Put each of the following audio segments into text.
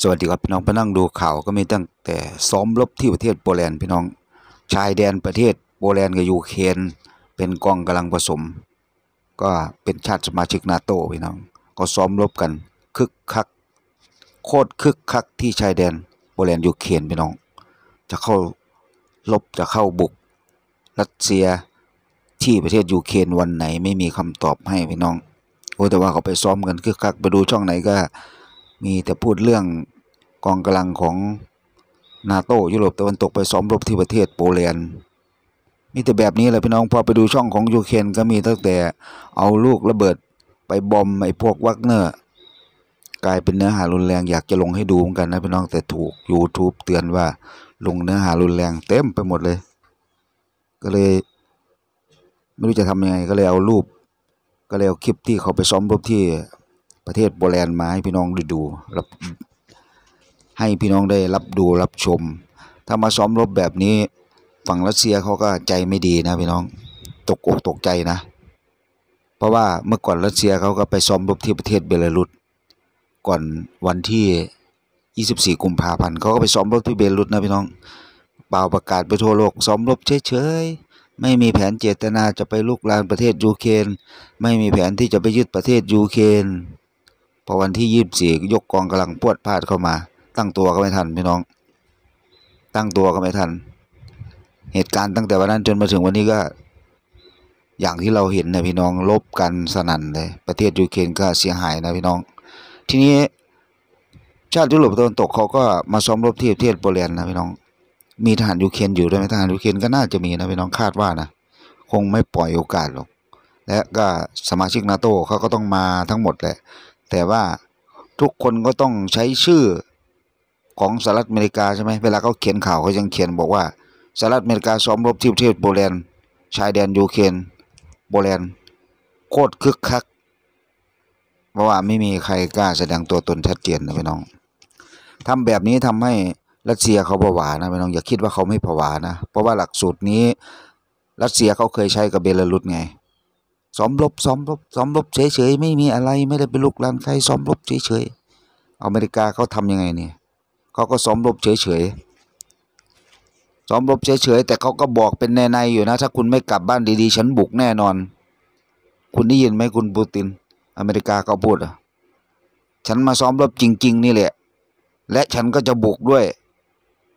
สวัสดีครับพี่น้องไปนั่งดูข่าวก็มีตั้งแต่ซ้อมรบที่ประเทศโปแลนด์พี่น้อง ชายแดนประเทศโปแลนด์กับยูเครนเป็นกองกำลังผสม ก็เป็นชาติสมาชิกนาโตพี่น้อง ก็ซ้อมรบกันคึกคักโคตรคึกคักที่ชายแดนโปแลนด์ยูเครนพี่น้อง จะเข้ารบจะเข้าบุกรัสเซียที่ประเทศยูเครนวันไหน ไม่มีคำตอบให้พี่น้องโอ้แต่ว่าเขาไปซ้อมกันคึกคักไปดูช่องไหนก็มีแต่พูดเรื่องกองกำลังของนาโตยุโรปตะวันตกไปซ้อมรบที่ประเทศโปแลนด์มีแต่แบบนี้แหละพี่น้องพอไปดูช่องของยูเครนก็มีตั้งแต่เอาลูกระเบิดไปบอมไอ้พวกวัคเนอร์กลายเป็นเนื้อหารุนแรงอยากจะลงให้ดูเหมือนกันนะพี่น้องแต่ถูก YouTube เตือนว่าลงเนื้อหารุนแรงเต็มไปหมดเลย ก็เลยไม่รู้จะทำยังไง ก็เลยเอารูปก็เลยเอาคลิปที่เขาไปซ้อมรบที่ประเทศโบแลนด์มาให้พี่น้องได้ดู รับ ให้พี่น้องได้รับดูรับชม ถ้ามาซ้อมรบแบบนี้ฝั่งรัสเซียเขาก็ใจไม่ดีนะ พี่น้องตกอกตกใจนะ เพราะว่าเมื่อก่อนรัสเซียเขาก็ไปซ้อมรบที่ประเทศเบลารุส ก่อนวันที่ 24 กุมภาพันธ์เขาก็ไปซ้อมรบที่เบลารุสนะพี่น้องเป่าประกาศไปทั่วโลกซ้อมรบเฉยๆไม่มีแผนเจตนาจะไปลุกลานประเทศยูเครนไม่มีแผนที่จะไปยึดประเทศยูเครนพอวันที่ยี่สิบสี่ยกกองกำลังพวดพลาดเข้ามา ตั้งตัวก็ไม่ทันพี่น้องตั้งตัวก็ไม่ทัน เหตุการณ์ตั้งแต่วันนั้นจนมาถึงวันนี้ก็ อย่างที่เราเห็นนะพี่น้องลบกันสนั่นเลยประเทศยูเครนก็เสียหายนะพี่น้อง ทีนี้ชาติยุโรปตะวันตกเขาก็มาซ้อมรบที่ประเทศโปแลนด์นะพี่น้อง มีทหารยูเครนอยู่ด้วยไหมทหารยูเครนก็น่าจะมีนะพี่น้องคาดว่านะคงไม่ปล่อยโอกาสหรอกและก็สมาชิกนาโต้เขาก็ต้องมาทั้งหมดแหละแต่ว่าทุกคนก็ต้องใช้ชื่อของสหรัฐอเมริกาใช่ไหมเวลาเขาเขียนข่าวเขายังเขียนบอกว่าสหรัฐอเมริกาซ้อมรบที่ประเทศโปแลนด์ชายแดนยูเครนโปแลนด์โคตรคึกคักเพราะว่าไม่มีใครกล้าแสดงตัวตนชัดเจนนะพี่น้อง ทำแบบนี้ทำให้รัสเซียเขาผวานะพี่น้องอย่าคิดว่าเขาไม่ผวานะเพราะว่าหลักสูตรนี้ รัสเซียเขาเคยใช้กับเบลารุสไงซ้อมรบซ้อมรบซ้อมรบเฉยๆไม่มีอะไรไม่ได้ไปลุกลานใครซ้อมรบเฉยๆอเมริกาเขาทํำยังไงเนี่ยเขาก็ซ้อมรบเฉยๆซ้อมรบเฉยๆ แต่เขาก็บอกเป็นในๆอยู่นะ ถ้าคุณไม่กลับบ้านดีๆ ฉันบุกแน่นอน คุณได้ยินไหมคุณปูตินอเมริกาเขาพูดอ่ะฉันมาซ้อมรบจริง ๆ นี่แหละและฉันก็จะบุกด้วย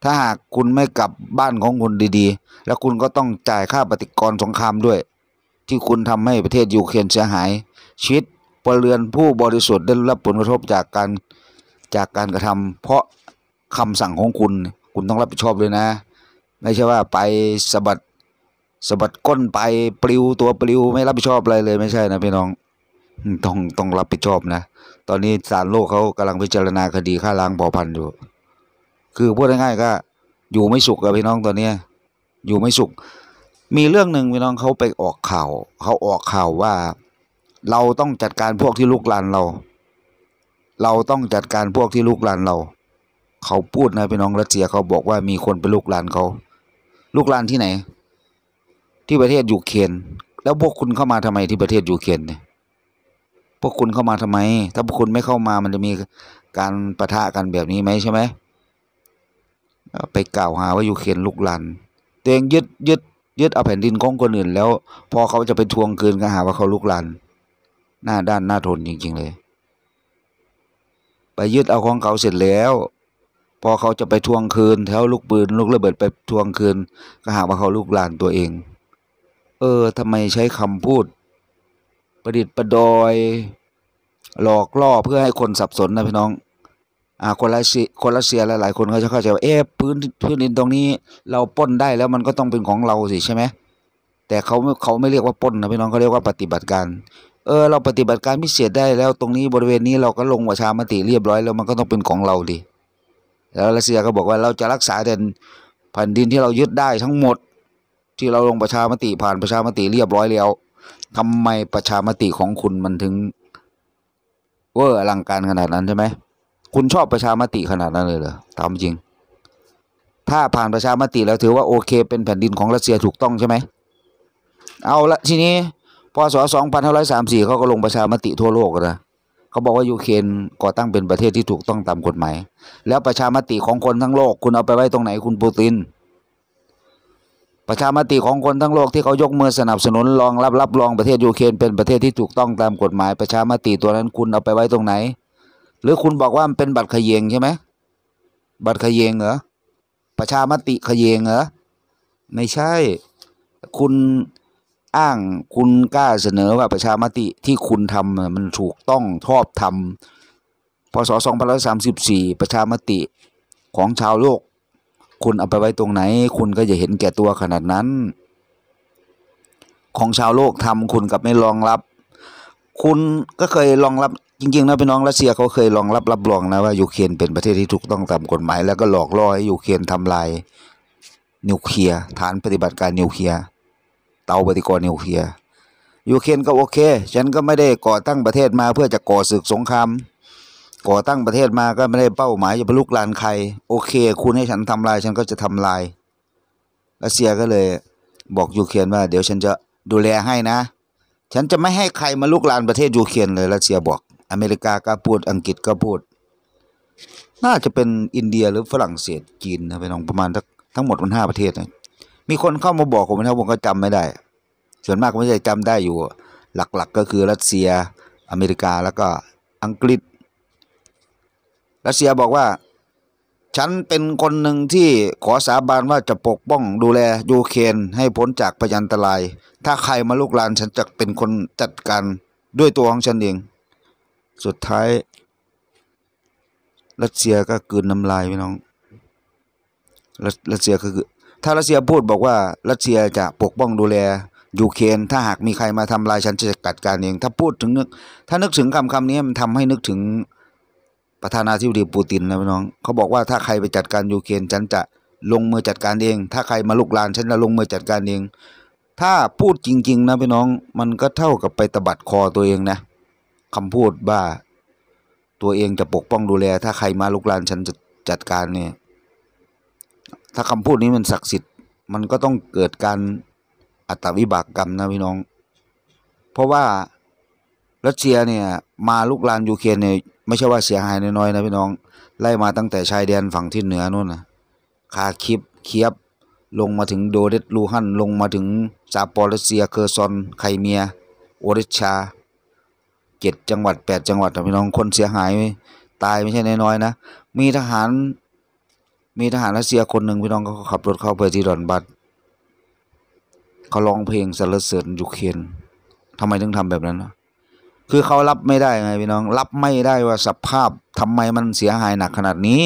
ถ้าหากคุณไม่กลับบ้านของคุณดี ๆ แล้วคุณก็ต้องจ่ายค่าปฏิกรสงครามด้วยที่คุณทำให้ประเทศยูเครนเสียหายชีวิตปลเรือนผู้บริสุทธิ์ได้รับผลกระทบจากการ จากการกระทำ เพราะคำสั่งของคุณ คุณต้องรับผิดชอบเลยนะไม่ใช่ว่าไปสะบัดสะบัดก้นไปปลิวตัวปลิว ไม่รับผิดชอบอะไรเลย ไม่ใช่นะพี่น้องต้อง ต้องรับผิดชอบนะ ตอนนี้ศาลโลกเขากำลังพิจารณาคดีฆ่าล้างบ่อพันธุ์อยู่ คือพูดง่ายๆก็ อยู่ไม่สุขกับพี่น้องตอนเนี้อยู่ไม่สุขมีเรื่องหนึ่งพี่น้องเขาไปออกข่าวเขาออกข่าวว่าเราต้องจัดการพวกที่ลุกลานเรา เราต้องจัดการพวกที่ลุกลานเราเขาพูดนะพี่น้องรัสเซียเขาบอกว่ามีคนไปลุกลานเขาลุกลานที่ไหน ที่ประเทศยูเครนแล้วพวกคุณเข้ามาทำไมที่ประเทศยูเครนเนี่ยพวกคุณเข้ามาทำไม ถ้าพวกคุณไม่เข้ามามันจะมีการประทะกันแบบนี้ไหมใช่ไหมไปกล่าวหาว่ายูเครนลุกลานตัวเองยึดยึดยึดเอาแผ่นดินของคนอื่นแล้ว พอเขาจะไปทวงคืนก็หาว่าเขาลุกลานหน้าด้านหน้าทนจริงๆเลย ไปยึดเอาของเขาเสร็จแล้ว พอเขาจะไปทวงคืนแถวลูกปืนลูกระเบิดไปทวงคืน ก็หาว่าเขาลุกลานตัวเอง เออทำไมใช้คำพูดประดิษฐ์ประดอยหลอกล่อเพื่อให้คนสับสนนะพี่น้องอ่าคนรัสเซียคนรัสเซียหลายๆคนเขาจะเข้าใจว่าเอ๊ะพื้นพื้นดินตรงนี้เราป้นได้แล้วมันก็ต้องเป็นของเราสิใช่ไหมแต่เขาเขาไม่เรียกว่าป้นนะพี่น้องเขาเรียกว่าปฏิบัติการ เออเราปฏิบัติการพิเศษได้ แล้วตรงนี้บริเวณนี้เราก็ลงประชามติเรียบร้อยแล้วมันก็ต้องเป็นของเราดิแล้วรัสเซียก็บอกว่าเราจะรักษาแผ่นแผ่นดินที่เรายึดได้ทั้งหมด ที่เราลงประชามติผ่านประชามติเรียบร้อยแล้ว ทำไมประชามติของคุณมันถึงเวอร์อลังการขนาดนั้นใช่ไหมคุณชอบประชามติขนาดนั้นเลยเหรอตามจริง ถ้าผ่านประชามติแล้วถือว่าโอเค เป็นแผ่นดินของรัสเซียถูกต้องใช่ไหม เอาละทีนี้พศสองพันห้าร้อยสามสี่เขาก็ลงประชามติทั่วโลกนะเขาบอกว่ายูเครนก่อตั้งเป็นประเทศที่ถูกต้องตามกฎหมาย แล้วประชามติของคนทั้งโลกคุณเอาไปไว้ตรงไหนคุณปูติน ประชามติของคนทั้งโลกที่เขายกมือสนับสนุนรองรับรับรองประเทศยูเครนเป็นประเทศที่ถูกต้องตามกฎหมาย ประชามติตัวนั้นคุณเอาไปไว้ตรงไหนหรือ คุณบอกว่ามันเป็นบัตรขยเยงใช่ไหมบัตรขยเยงเหรอประชามติขยเยงเหรอไม่ ใช่ คุณอ้างคุณกล้าเสนอว่าประชามติที่คุณทำมันถูกต้องชอบทำพศสสสองพันามิบสี่ประชามติของชาวโลก คุณเอาไปไว้ตรงไหน คุณก็จะเห็นแก่ตัวขนาดนั้น ของชาวโลกทำคุณกับไม่รองรับ คุณก็เคยรองรับจริงๆนะพี่น้องรัสเซียเขาเคยลองรับรับรองนะว่ายูเครนเป็นประเทศที่ถูกต้องตามกฎหมายแล้วก็หลอกล่อให้ยูเครนทำลายนิวเคลียร์ฐานปฏิบัติการนิวเคลียร์เตาปฏิกรณ์นิวเคลียร์ยูเครนก็โอเค ฉันก็ไม่ได้ก่อตั้งประเทศมาเพื่อจะก่อศึกสงครามก่อตั้งประเทศมาก็ไม่ได้เป้าหมายจะพลุกลานใครโอเค คุณให้ฉันทำลายฉันก็จะทำลายรัสเซียก็เลย บอกยูเครนว่า เดี๋ยวฉันจะดูแลให้นะ ฉันจะไม่ให้ใครมาลุกลานประเทศยูเครนเลยรัสเซียบอกอเมริกา ก็พูด อังกฤษก็พูด น่าจะเป็นอินเดียหรือฝรั่งเศสจีนนะไปลองประมาณทั้งหมดมันห้าประเทศนะมีคนเข้ามาบอกผมนะผมก็จำไม่ได้ ส่วนมากผไม่ใช่จำได้อยู่หลักๆกก็คือรัสเซีย อเมริกาแล้วก็อังกฤษ รัสเซียบอกว่าฉันเป็นคนหนึ่งที่ขอสาบานว่าจะปกป้อง ดูแลยูเครนให้พ้นจากพยันตราย ถ้าใครมาลุกลานฉันจะเป็นคนจัดการด้วยตัวของฉันเองสุดท้าย รัสเซียก็กืนน้ำลาย พี่น้องรัสเซียคือถ้ารัสเซียพูดบอกว่ารัสเซียจะปกป้องดูแลยูเครนถ้าหากมีใครมาทำลายฉันจะจัดการเอง ถ้าพูดถึงนึกถ้านึกถึงคำคำนี้มันทำให้นึกถึงประธานาธิบดีปูตินนะพี่น้องเขาบอกว่าถ้าใครไปจัดการยูเครนฉันจะลงมือจัดการเอง ถ้าใครมาลุกลานฉันจะลงมือจัดการเอง ถ้าพูดจริงๆนะพี่น้องมันก็เท่ากับไปตบัดคอตัวเองนะคำพูดว่าตัวเองจะปกป้องดูแล ถ้าใครมาลุกลานฉันจะจัดการเนี่ย ถ้าคำพูดนี้มันศักดิ์สิทธิ์ มันก็ต้องเกิดการอัตวิบากกรรมนะพี่น้อง เพราะว่ารัสเซียเนี่ยมาลุกลานยูเครนเนี่ยไม่ใช่ว่าเสียหายน้อยๆนะพี่น้อง ไล่มาตั้งแต่ชายแดนฝั่งที่เหนือนู่นนะคาคิบเคียบลงมาถึงโดเดตลูฮันลงมาถึงซาปอร์เซียเคอร์ซอน ไคเมีย โอริชาเจ็ดจังหวัดแปดจังหวัดพี่น้องคนเสียหายตายไม่ใช่น้อยนะมีทหารมีทหารรัสเซียคนหนึ่งพี่น้องเขาขับรถเข้าไปที่ดอนบัตเขาร้องเพลงสรรเสริญยูเครนทำไมถึงทำแบบนั้นนะคือเขารับไม่ได้ไงพี่น้อง รับไม่ได้ว่าสภาพทำไมมันเสียหายหนักขนาดนี้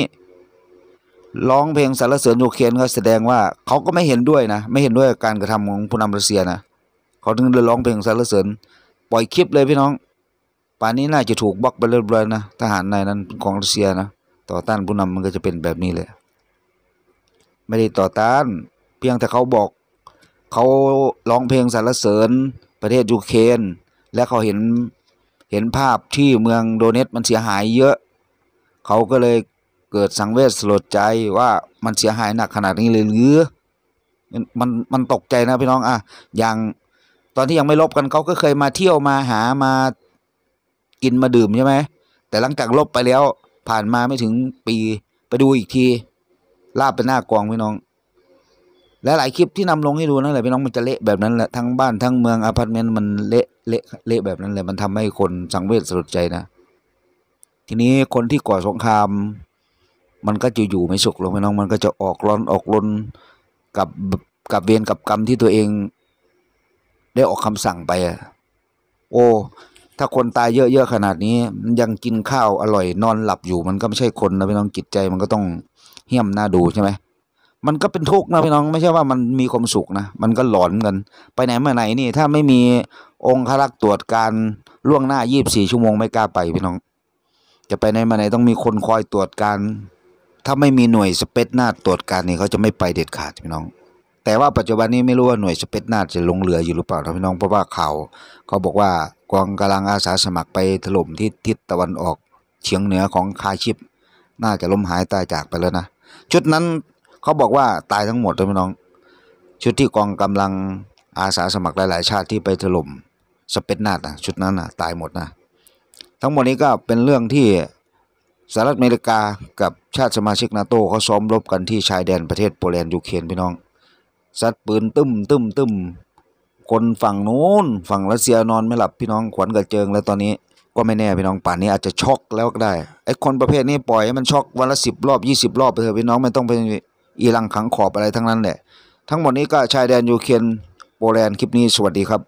ร้องเพลงสรรเสริญยูเครนก็แสดงว่าเขาก็ไม่เห็นด้วยนะไม่เห็นด้วยการกระทำของผู้นำรัสเซียนะเขาถึงเลยร้องเพลงสรรเสริญ ปล่อยคลิปเลยพี่น้องป่านนี้น่าจะถูกบล็อกไปเรื่บอยนะทหารในนั้นของรัสเซียนะ ต่อต้านผู้นำมันก็จะเป็นแบบนี้เลย ไม่ได้ต่อต้านเพียงแต่เขาบอกเขาร้องเพลงสรรเสริญประเทศยูเครนและเขาเห็นเห็นภาพที่เมืองโดเนตมันเสียหายเยอะ เขาก็เลยเกิดสังเวชสลดใจว่ามันเสียหายหนักขนาดนี้เลยหรือมันมันตกใจนะพี่น้องอ่ะอย่างตอนที่ยังไม่ลบกันเขาก็เคยมาเที่ยวมาหามากินมาดื่มใช่ไหม แต่หลังจากลบไปแล้วผ่านมาไม่ถึงปีไปดูอีกที ลาบเป็นหน้ากองพี่น้อง และหลายคลิปที่นำลงให้ดูนั่นแหละพี่น้องมันจะเละแบบนั้นแหละทั้งบ้านทั้งเมืองอพาร์ตเมนต์มันเละเละเละแบบนั้นเลยมันทำให้คนสังเวชสลดใจนะทีนี้คนที่ก่อสงคราม มันก็จะอยู่ไม่สุขลงพี่น้องมันก็จะออกร้อนออกลนกับกับเวรกับกรรมที่ตัวเองได้ออกคำสั่งไปอะโอ้ถ้าคนตายเยอะ ๆ ขนาดนี้ ยังกินข้าวอร่อยนอนหลับอยู่ มันก็ไม่ใช่คนนะพี่น้องจิตใจมันก็ต้องเหี้ยมน่าดูใช่ไหมมันก็เป็นทุกข์นะพี่น้องไม่ใช่ว่ามันมีความสุขนะมันก็หลอนกัน ไปไหนมาไหนนี่ ถ้าไม่มีองค์ครักษ์ตรวจการล่วงหน้ายี่บสี่ชั่วโมงไม่กล้าไปพี่น้อง จะไปไหนมาไหนต้องมีคนคอยตรวจการ ถ้าไม่มีหน่วยสเปซหน้าตรวจการนี่เขาจะไม่ไปเด็ดขาดพี่น้องแต่ว่าปัจจุบันนี้ไม่รู้ว่าหน่วยสเปซนาจะลงเหลืออยู่หรือเปล่าท่านพี่น้องเพราะว่าเขาเขาบอกว่ากองกำลังอาสาสมัครไปถล่มที่ทิศตะวันออกเฉียงเหนือของคาชิป น่าจะล้มหายตายจากไปแล้วนะชุดนั้นเขาบอกว่าตายทั้งหมดท่านพี่น้อง ชุดที่กองกำลังอาสาสมัครหลาย ๆ ชาติที่ไปถล่มสเปซนาดนะชุดนั้นนะตายหมดนะทั้งหมดนี้ก็เป็นเรื่องที่สหรัฐอเมริกากับชาติสมาชิกนาโตเขาซ้อมรบกันที่ชายแดนประเทศโปแลนด์ยูเครนพี่น้องซัดปืนตึ้มตึ้มตึ้ม คนฝั่งนู้นฝั่งรัสเซียนอนไม่หลับพี่น้องขวัญกระเจิงแล้วตอนนี้ก็ไม่แน่พี่น้องป่านนี้อาจจะช็อกแล้วก็ได้ไอ้คนประเภทนี้ปล่อยให้มันช็อกวันละสิบรอบยี่สิบรอบไปเถอะพี่น้องไม่ต้องเป็นอีรังขังขอบอะไรทั้งนั้นแหละ ทั้งหมดนี้ก็ชายแดนยูเครนโปแลนด์คลิปนี้สวัสดีครับ